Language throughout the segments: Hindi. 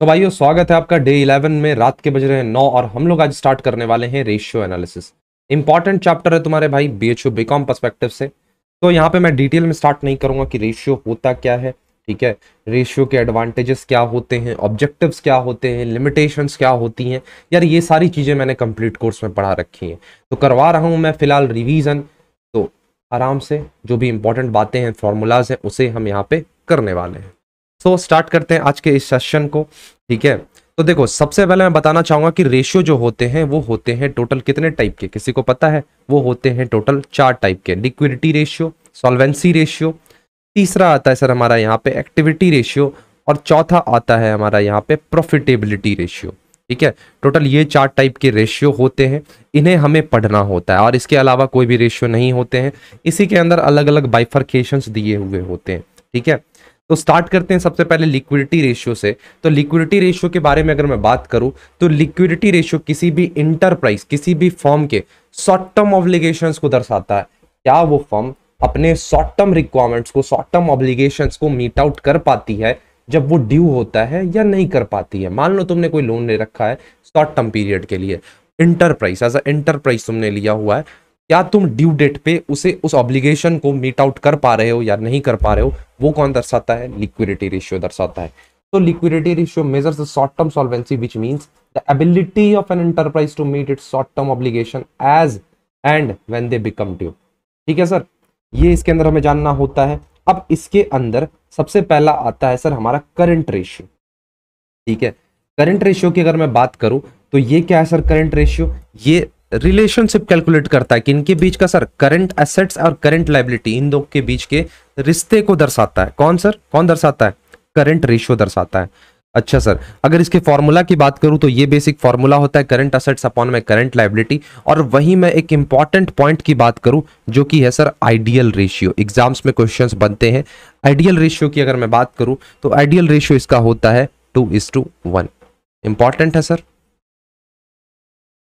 तो भाइयों स्वागत है आपका डे 11 में रात के बज रहे हैं नौ और हम लोग आज स्टार्ट करने वाले हैं रेशियो एनालिसिस इंपॉर्टेंट चैप्टर है तुम्हारे भाई B H O B com perspective से तो यहाँ पे मैं डिटेल में स्टार्ट नहीं करूंगा कि रेशियो होता क्या है ठीक है रेशियो के एडवांटेजेस क्या होते हैं ऑब्जेक्टिव क्या होते हैं लिमिटेशन क्या होती हैं यार ये सारी चीज़ें मैंने कंप्लीट कोर्स में पढ़ा रखी है तो करवा रहा हूँ मैं फिलहाल रिविज़न तो आराम से जो भी इंपॉर्टेंट बातें हैं फॉर्मूलाज हैं उसे हम यहाँ पे करने वाले हैं सो so, स्टार्ट करते हैं आज के इस सेशन को ठीक है तो देखो सबसे पहले मैं बताना चाहूंगा कि रेशियो जो होते हैं वो होते हैं टोटल कितने टाइप के किसी को पता है वो होते हैं टोटल चार टाइप के लिक्विडिटी रेशियो सॉल्वेंसी रेशियो तीसरा आता है सर हमारा यहाँ पे एक्टिविटी रेशियो और चौथा आता है हमारा यहाँ पे प्रॉफिटेबिलिटी रेशियो ठीक है टोटल ये चार टाइप के रेशियो होते हैं इन्हें हमें पढ़ना होता है और इसके अलावा कोई भी रेशियो नहीं होते हैं इसी के अंदर अलग अलग बाइफर्केशन दिए हुए होते हैं ठीक है तो स्टार्ट करते हैं सबसे पहले लिक्विडिटी रेशियो से तो लिक्विडिटी रेशियो के बारे में अगर मैं बात करूं तो लिक्विडिटी रेशियो किसी भी इंटरप्राइज किसी भी फॉर्म के शॉर्ट टर्म ऑब्लिगेशन को दर्शाता है क्या वो फॉर्म अपने शॉर्ट टर्म रिक्वायरमेंट्स को शॉर्ट टर्म ऑब्लिगेशन को मीट आउट कर पाती है जब वो ड्यू होता है या नहीं कर पाती है मान लो तुमने कोई लोन ले रखा है शॉर्ट टर्म पीरियड के लिए इंटरप्राइज एज अ इंटरप्राइज तुमने लिया हुआ है क्या तुम ड्यू डेट पे उसे उस ऑब्लिगेशन को मीट आउट कर पा रहे हो या नहीं कर पा रहे हो वो कौन दर्शाता है लिक्विडिटी रेशियो दर्शाता है तो liquidity ratio measure short term solvency which mean the ability of an enterprise to meet it short term obligation as and when they become due ठीक है सर ये इसके अंदर हमें जानना होता है अब इसके अंदर सबसे पहला आता है सर हमारा करंट रेशियो ठीक है करंट रेशियो की अगर मैं बात करूं तो ये क्या है सर करंट रेशियो ये रिलेशनशिप कैलकुलेट करता है कि इनके बीच का सर करंट एसेट्स और करंट लाइबिलिटी इन दो के बीच के रिश्ते को दर्शाता है कौन सर कौन दर्शाता है करंट रेशियो दर्शाता है अच्छा सर अगर इसके फॉर्मूला की बात करूं तो ये बेसिक फॉर्मूला होता है करंट असेट्स अपॉन में करंट लाइबिलिटी और वहीं मैं एक इंपॉर्टेंट पॉइंट की बात करूं जो कि है सर आइडियल रेशियो एग्जाम्स में क्वेश्चंस बनते हैं आइडियल रेशियो की अगर मैं बात करूं तो आइडियल रेशियो इसका होता है two is to one important है सर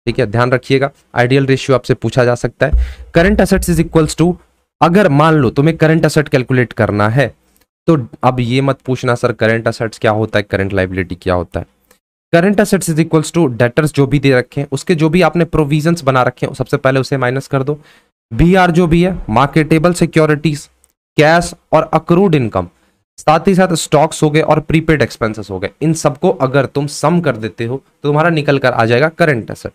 ठीक है ध्यान रखिएगा आइडियल रेशियो आपसे पूछा जा सकता है current asset is equals to अगर मान लो तुम्हें करंट असेट कैलकुलेट करना है तो अब ये मत पूछना सर करंट असेट्स क्या होता है करंट लाइबिलिटी क्या होता है current assets is equals to debtors जो भी दे रखे हैं उसके जो भी आपने प्रोविजन बना रखे हैं सबसे पहले उसे माइनस कर दो बी आर जो भी है मार्केटेबल सिक्योरिटीज कैश और अक्रूड इनकम साथ ही साथ स्टॉक्स हो गए और प्रीपेड एक्सपेंसेस हो गए इन सबको अगर तुम सम कर देते हो तो तुम्हारा निकल कर आ जाएगा करंट असेट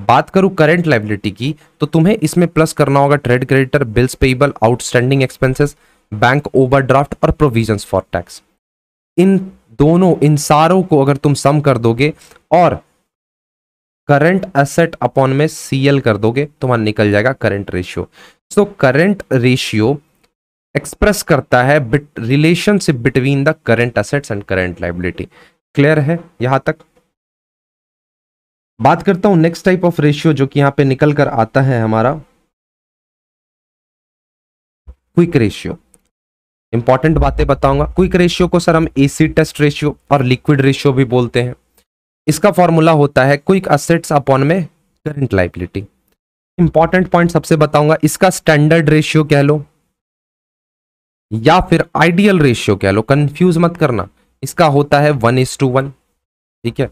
बात करूं करंट लाइबिलिटी की तो तुम्हें इसमें प्लस करना होगा trade creditor bills payable outstanding expenses bank overdraft और प्रोविजन फॉर टैक्स इन दोनों इन सारों को अगर तुम सम कर दोगे और करंट असेट अपॉन में सीएल कर दोगे तुम्हारा तो निकल जाएगा current ratio so current ratio express करता है relationship between the current assets and current liability clear है यहां तक बात करता हूं नेक्स्ट टाइप ऑफ रेशियो जो कि यहां पे निकल कर आता है हमारा क्विक रेशियो इंपॉर्टेंट बातें बताऊंगा क्विक रेशियो को सर हम एसिड टेस्ट रेशियो और लिक्विड रेशियो भी बोलते हैं इसका फॉर्मूला होता है क्विक असेट्स अपॉन में करंट लाइबिलिटी इंपॉर्टेंट पॉइंट सबसे बताऊंगा इसका स्टैंडर्ड रेशियो कह लो या फिर आइडियल रेशियो कह लो कंफ्यूज मत करना इसका होता है वन इज टू वन ठीक है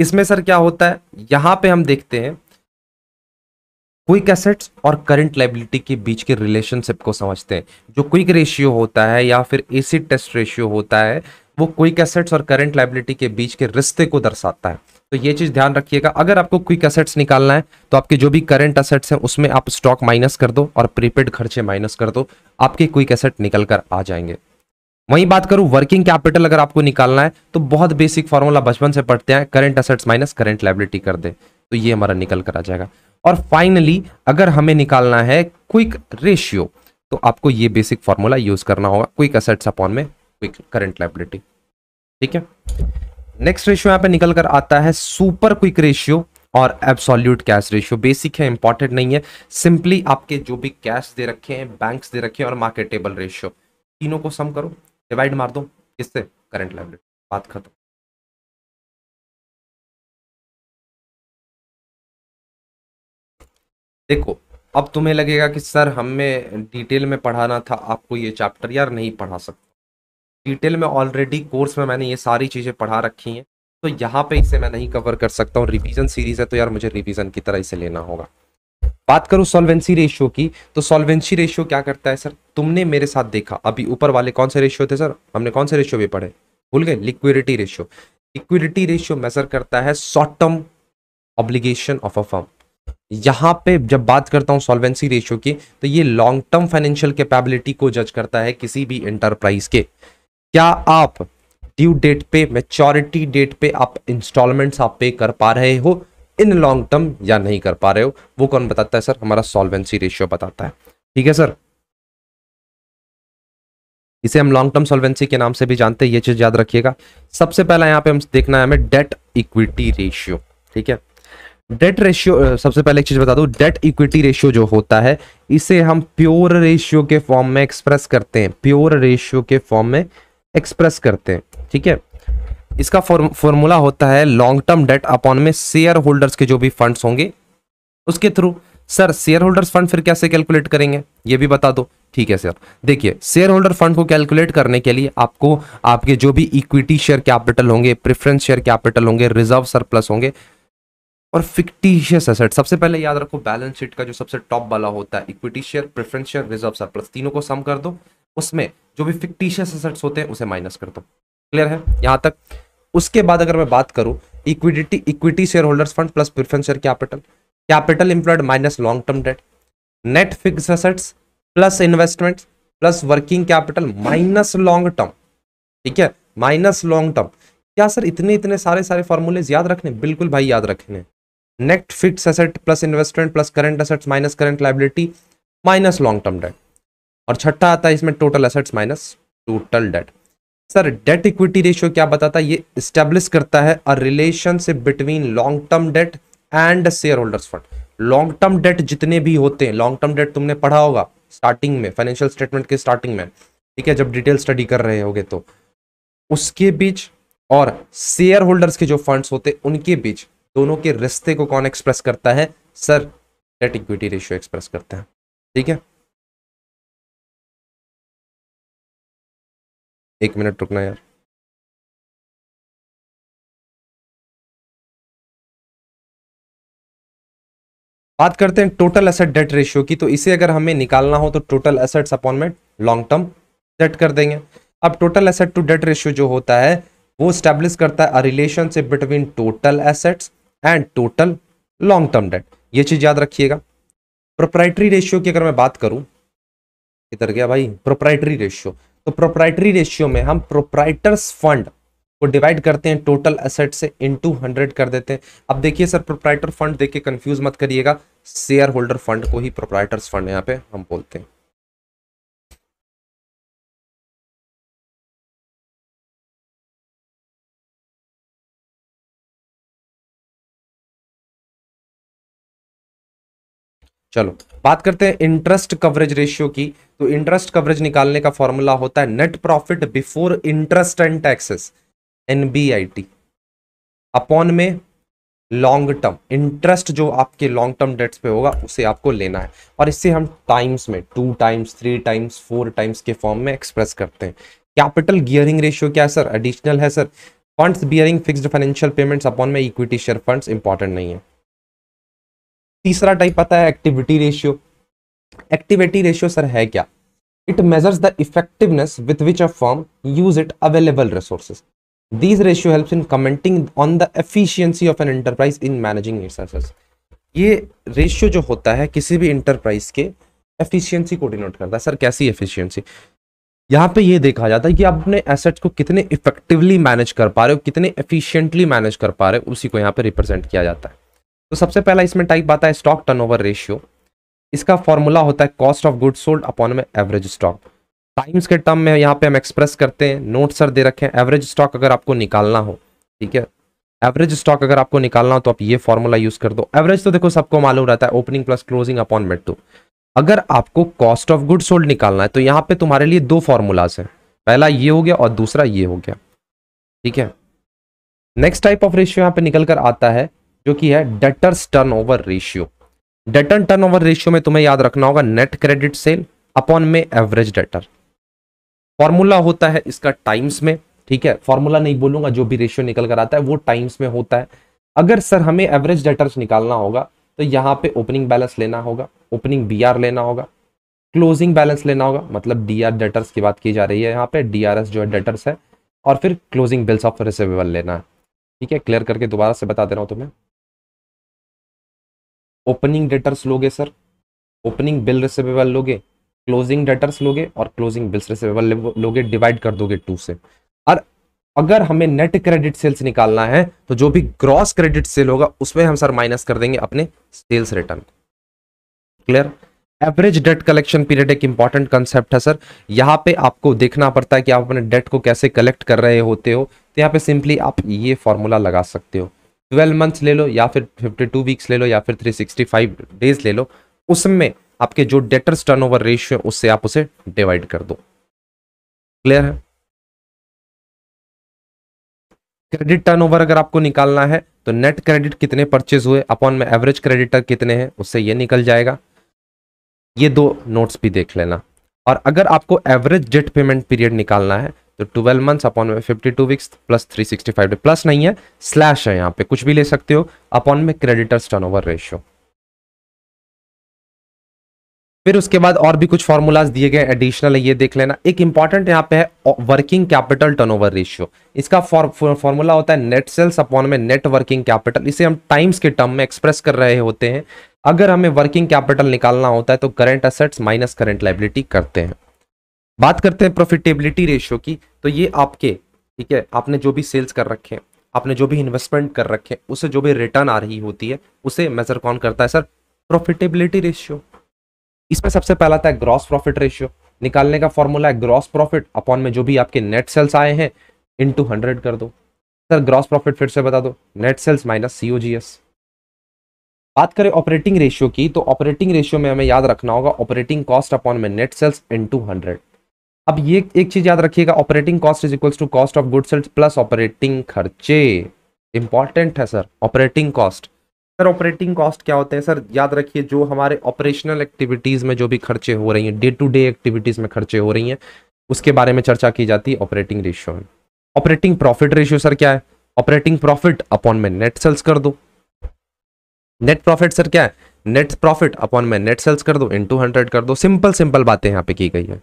इसमें सर क्या होता है यहां पे हम देखते हैं क्विक एसेट्स और करंट लाइबिलिटी के बीच के रिलेशनशिप को समझते हैं जो क्विक रेशियो होता है या फिर एसिड टेस्ट रेशियो होता है वो क्विक एसेट्स और करंट लाइबिलिटी के बीच के रिश्ते को दर्शाता है तो ये चीज़ ध्यान रखिएगा अगर आपको क्विक एसेट्स निकालना है तो आपके जो भी करंट एसेट्स हैं उसमें आप स्टॉक माइनस कर दो और प्रीपेड खर्चे माइनस कर दो आपके क्विक एसेट निकल कर आ जाएंगे वहीं बात करूं वर्किंग कैपिटल अगर आपको निकालना है तो बहुत बेसिक फॉर्मूला बचपन से पढ़ते हैं current assets minus current liability कर दे तो ये हमारा निकल कर आ जाएगा और फाइनली अगर हमें निकालना है क्विक रेशियो तो आपको ये बेसिक फॉर्मूला यूज करना होगा क्विक असेट्स अपॉन में क्विक करंट लाइबिलिटी ठीक है नेक्स्ट रेशियो यहाँ पे निकल कर आता है सुपर क्विक रेशियो और एब्सोल्यूट कैश रेशियो बेसिक है इंपॉर्टेंट नहीं है सिंपली आपके जो भी कैश दे रखे हैं बैंक्स दे रखे हैं और मार्केटेबल रेशियो तीनों को सम करो डिवाइड मार दो किससे करंट लाइबिलिटी बात खत्म देखो अब तुम्हें लगेगा कि सर हमें डिटेल में पढ़ाना था आपको ये चैप्टर यार नहीं पढ़ा सकता डिटेल में ऑलरेडी कोर्स में मैंने ये सारी चीज़ें पढ़ा रखी हैं तो यहाँ पे इसे मैं नहीं कवर कर सकता हूँ रिवीजन सीरीज़ है तो यार मुझे रिवीजन की तरह इसे लेना होगा बात करूं सॉल्वेंसी रेशियो की तो सॉल्वेंसी रेशियो क्या करता है सर तुमने मेरे साथ देखा अभी ऊपर वाले कौन से रेशियो थे सर हमने कौन से रेशियो भी पढ़े भूल गए liquidity ratio liquidity ratio measure करता है short term obligation of a firm यहाँ पे जब बात करता हूँ सॉल्वेंसी रेशियो की तो ये लॉन्ग टर्म फाइनेंशियल कैपेबिलिटी को जज करता है किसी भी एंटरप्राइज के क्या आप ड्यू डेट पे मेच्योरिटी डेट पे आप इंस्टॉलमेंट्स आप पे कर पा रहे हो इन लॉन्ग टर्म या नहीं कर पा रहे हो वो कौन बताता है सर हमारा सॉल्वेंसी रेशियो बताता है ठीक है सर इसे हम लॉन्ग टर्म सॉल्वेंसी के नाम से भी जानते हैं ये चीज याद रखिएगा सबसे पहला यहाँ पे हम देखना है हमें डेट इक्विटी रेशियो ठीक है डेट रेशियो सबसे पहले एक चीज बता दू डेट इक्विटी रेशियो जो होता है इसे हम प्योर रेशियो के फॉर्म में एक्सप्रेस करते हैं प्योर रेशियो के फॉर्म में एक्सप्रेस करते हैं ठीक है इसका फॉर्मूला होता है लॉन्ग टर्म डेट अपॉन में शेयर होल्डर्स के जो भी फंड्स होंगे उसके through sir share holders fund फिर कैसे कैलकुलेट करेंगे ये भी बता दो ठीक है सर देखिए शेयर होल्डर फंड को कैलकुलेट करने के लिए आपको आपके जो भी इक्विटी शेयर कैपिटल होंगे प्रेफरेंस शेयर कैपिटल होंगे रिजर्व सरप्लस होंगे और फिक्टिशियस एसेट सबसे पहले याद रखो बैलेंस शीट का जो सबसे टॉप वाला होता है equity share preference share reserve surplus तीनों को सम कर दो उसमें जो भी फिक्टिशियस एसेट्स होते हैं उसे माइनस कर दो क्लियर है यहां तक उसके बाद अगर मैं बात करूं equity equity share holders fund plus preference share capital capital employed minus long term debt net fix assets plus investment plus working capital minus long term ठीक है माइनस लॉन्ग टर्म क्या सर इतने इतने सारे सारे फॉर्मूलेज याद रखने बिल्कुल भाई याद रखने net fix asset plus investment plus current assets minus current liability minus long term debt और छठा आता है इसमें total assets minus total debt sir debt equity ratio क्या बताता है ये स्टेब्लिश करता है a relationship between long term debt and share holders fund long term debt जितने भी होते हैं लॉन्ग टर्म डेट तुमने पढ़ा होगा स्टार्टिंग में फाइनेंशियल स्टेटमेंट के स्टार्टिंग में ठीक है जब डिटेल स्टडी कर रहे होगे तो उसके बीच और शेयर होल्डर्स के जो फंड्स होते हैं उनके बीच दोनों के रिश्ते को कौन एक्सप्रेस करता है sir debt equity ratio express करता है ठीक है एक मिनट रुकना यार बात करते हैं टोटल एसेट डेट रेशियो की तो इसे अगर हमें निकालना हो तो टोटल एसेट्स में लॉन्ग टर्म डेट कर देंगे अब total asset to debt ratio जो होता है वो स्टैब्लिश करता है relationship between total assets and total long term debt ये चीज़ याद रखिएगा प्रोप्राइटरी रेशियो की अगर मैं बात करूं इधर गया भाई प्रोप्राइटरी रेशियो तो प्रोप्राइटरी रेशियो में हम प्रोप्राइटर्स फंड को डिवाइड करते हैं टोटल असेट से इनटू हंड्रेड कर देते हैं अब देखिए सर प्रोप्राइटर फंड देख के कंफ्यूज मत करिएगा शेयर होल्डर फंड को ही प्रोप्राइटर्स फंड यहाँ पे हम बोलते हैं चलो बात करते हैं इंटरेस्ट कवरेज रेशियो की तो इंटरेस्ट कवरेज निकालने का फॉर्मूला होता है net profit before interest and taxes NBIT upon में लॉन्ग टर्म इंटरेस्ट जो आपके लॉन्ग टर्म डेट्स पे होगा उसे आपको लेना है और इससे हम टाइम्स में two times three times four times के फॉर्म में एक्सप्रेस करते हैं कैपिटल गियरिंग रेशियो क्या है सर एडिशनल है sir funds bearing fixed financial payments upon में इक्विटी शेयर फंड्स इंपॉर्टेंट नहीं है तीसरा टाइप आता है activity ratio activity ratio sir है क्या it measures the effectiveness with which a firm use it available resources these ratio helps in commenting on the efficiency of an enterprise in managing resources ये रेशियो जो होता है किसी भी इंटरप्राइज के एफिशियंसी को डिनोट करता है सर कैसी एफिशियंसी यहाँ पे ये देखा जाता है कि आप अपने एसेट्स को कितने इफेक्टिवली मैनेज कर पा रहे हो कितने एफिशिएंटली मैनेज कर पा रहे हो उसी को यहाँ पे रिप्रेजेंट किया जाता है तो सबसे पहला इसमें टाइप आता है स्टॉक टर्नओवर रेशियो इसका फॉर्मूला होता है cost of good sold upon में एवरेज स्टॉक टाइम्स के टर्म में यहाँ पे हम एक्सप्रेस करते हैं नोट सर दे रखे हैं एवरेज स्टॉक अगर आपको निकालना हो ठीक है एवरेज स्टॉक अगर आपको निकालना हो तो आप ये फॉर्मूला यूज कर दो एवरेज तो देखो सबको मालूम रहता है ओपनिंग प्लस क्लोजिंग अपॉन मेट टू अगर आपको कॉस्ट ऑफ गुड सोल्ड निकालना है तो यहाँ पे तुम्हारे लिए दो फॉर्मूलाज है पहला ये हो गया और दूसरा ये हो गया ठीक है नेक्स्ट टाइप ऑफ रेशियो यहाँ पे निकल कर आता है जो कि है debtors turnover ratio debtor turnover ratio में तुम्हें याद रखना होगा नेट क्रेडिट सेल अपॉन में एवरेज डेटर फॉर्मूला होता है इसका टाइम्स में ठीक है फॉर्मूला नहीं बोलूंगा जो भी रेशियो निकल कर आता है वो टाइम्स में होता है अगर सर हमें एवरेज डेटर्स निकालना होगा तो यहाँ पे ओपनिंग बैलेंस लेना होगा ओपनिंग बी लेना होगा क्लोजिंग बैलेंस लेना होगा मतलब डी आर डेटर्स की बात की जा रही है यहाँ पे डी आर एस जो है डेटर्स है और फिर क्लोजिंग बिल्स ऑफ रिसिवेबल लेना है ठीक है क्लियर करके दोबारा से बता दे रहा हूँ तुम्हें ओपनिंग डेटर्स लोगे सर ओपनिंग बिल रिसिवेबल लोगे क्लोजिंग डेटर्स लोगे और क्लोजिंग बिल्स रिसिवेबल लोगे डिवाइड कर दोगे टू से और अगर हमें नेट क्रेडिट सेल्स निकालना है तो जो भी ग्रॉस क्रेडिट सेल होगा उसमें हम सर माइनस कर देंगे अपने sales return clear average debt collection period एक इंपॉर्टेंट कंसेप्ट है सर यहाँ पे आपको देखना पड़ता है कि आप अपने डेट को कैसे कलेक्ट कर रहे होते हो तो यहाँ पे सिंपली आप ये फॉर्मूला लगा सकते हो 12 मंथ्स ले लो या फिर 52 वीक्स ले लो या फिर 365 डेज ले लो उसमें आपके जो डेटर्स टर्नओवर रेशियो है उससे आप उसे डिवाइड कर दो क्लियर है क्रेडिट टर्नओवर अगर आपको निकालना है तो नेट क्रेडिट कितने परचेज हुए अपॉन में एवरेज क्रेडिटर कितने हैं उससे ये निकल जाएगा ये दो नोट्स भी देख लेना और अगर आपको एवरेज डेट पेमेंट पीरियड निकालना है तो ट्वेल्व मंथ्स अपॉन में fifty two weeks plus three sixty five day plus नहीं है स्लैश है यहाँ पे कुछ भी ले सकते हो अपॉन में क्रेडिटर्स टर्नओवर रेशियो फिर उसके बाद और भी कुछ फॉर्मूलाज दिए गए एडिशनल ये देख लेना एक इंपॉर्टेंट यहाँ पे है वर्किंग कैपिटल टर्नओवर रेशियो इसका फॉर्मूला होता है नेट सेल्स अपॉन में नेट वर्किंग कैपिटल इसे हम टाइम्स के टर्म में एक्सप्रेस कर रहे होते हैं अगर हमें वर्किंग कैपिटल निकालना होता है तो current assets minus current liability करते हैं बात करते हैं प्रॉफिटेबिलिटी रेशियो की तो ये आपके ठीक है आपने जो भी सेल्स कर रखे हैं आपने जो भी इन्वेस्टमेंट कर रखे हैं उसे जो भी रिटर्न आ रही होती है उसे मेजर कौन करता है सर प्रॉफिटेबिलिटी रेशियो इसमें सबसे पहला था ग्रॉस प्रॉफिट रेशियो निकालने का फॉर्मूला है ग्रॉस प्रॉफिट अपॉन में जो भी आपके नेट सेल्स आए हैं इंटू हंड्रेड कर दो सर ग्रॉस प्रॉफिट फिर से बता दो नेट सेल्स माइनस सीओजीएस बात करें ऑपरेटिंग रेशियो की तो ऑपरेटिंग रेशियो में हमें याद रखना होगा ऑपरेटिंग कॉस्ट अपॉन में नेट सेल्स टू हंड्रेड अब ये एक चीज याद रखिएगा operating cost is equals to cost of good sales plus operating खर्चे इंपॉर्टेंट है sir operating cost sir operating cost क्या होते हैं सर याद रखिए जो हमारे ऑपरेशनल एक्टिविटीज़ में जो भी खर्चे हो रही हैं डे टू डे एक्टिविटीज़ में खर्चे हो रही हैं उसके बारे में चर्चा की जाती है ऑपरेटिंग रेशियो में ऑपरेटिंग प्रॉफिट रेशियो सर क्या है ऑपरेटिंग प्रॉफिट अपॉन में नेट सेल्स कर दो नेट प्रॉफिट सर क्या है नेट प्रॉफिट अपॉन में नेट सेल्स कर दो इन टू हंड्रेड कर दो सिंपल सिंपल बातें यहाँ पे की गई है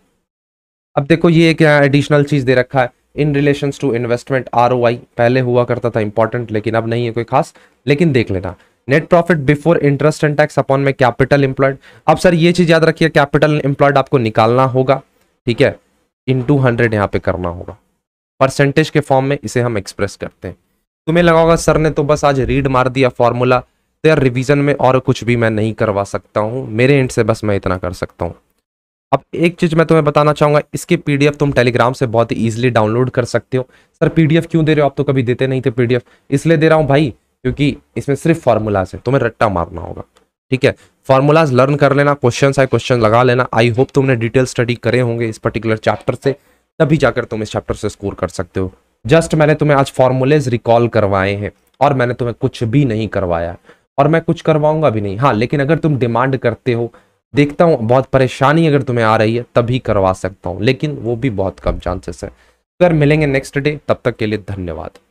अब देखो ये एक यहाँ एडिशनल चीज़ दे रखा है इन रिलेशन टू इन्वेस्टमेंट आर पहले हुआ करता था इंपॉर्टेंट लेकिन अब नहीं है कोई खास लेकिन देख लेना net profit before interest and tax upon में कैपिटल इंप्लॉयड अब सर ये चीज़ याद रखिए कैपिटल एम्प्लॉयड आपको निकालना होगा ठीक है इन टू हंड्रेड यहाँ पे करना होगा परसेंटेज के फॉर्म में इसे हम एक्सप्रेस करते हैं तुम्हें लगा होगा सर ने तो बस आज रीड मार दिया फॉर्मूला तो यार रिविजन में और कुछ भी मैं नहीं करवा सकता हूँ मेरे एंड से बस मैं इतना कर सकता हूँ अब एक चीज़ मैं तुम्हें बताना चाहूंगा इसके पीडीएफ तुम टेलीग्राम से बहुत ही ईजिली डाउनलोड कर सकते हो सर पीडीएफ क्यों दे रहे हो आप तो कभी देते नहीं थे पीडीएफ इसलिए दे रहा हूँ भाई क्योंकि इसमें सिर्फ फार्मूलाज है तुम्हें रट्टा मारना होगा ठीक है फार्मूलाज लर्न कर लेना क्वेश्चन आए क्वेश्चन लगा लेना आई होप तुमने डिटेल स्टडी करे होंगे इस पर्टिकुलर चैप्टर से तभी जाकर तुम इस चैप्टर से स्कोर कर सकते हो जस्ट मैंने तुम्हें आज फार्मूलेज रिकॉल करवाए हैं और मैंने तुम्हें कुछ भी नहीं करवाया और मैं कुछ करवाऊंगा भी नहीं हाँ लेकिन अगर तुम डिमांड करते हो देखता हूँ बहुत परेशानी अगर तुम्हें आ रही है तभी करवा सकता हूँ लेकिन वो भी बहुत कम चांसेस है अगर मिलेंगे नेक्स्ट डे तब तक के लिए धन्यवाद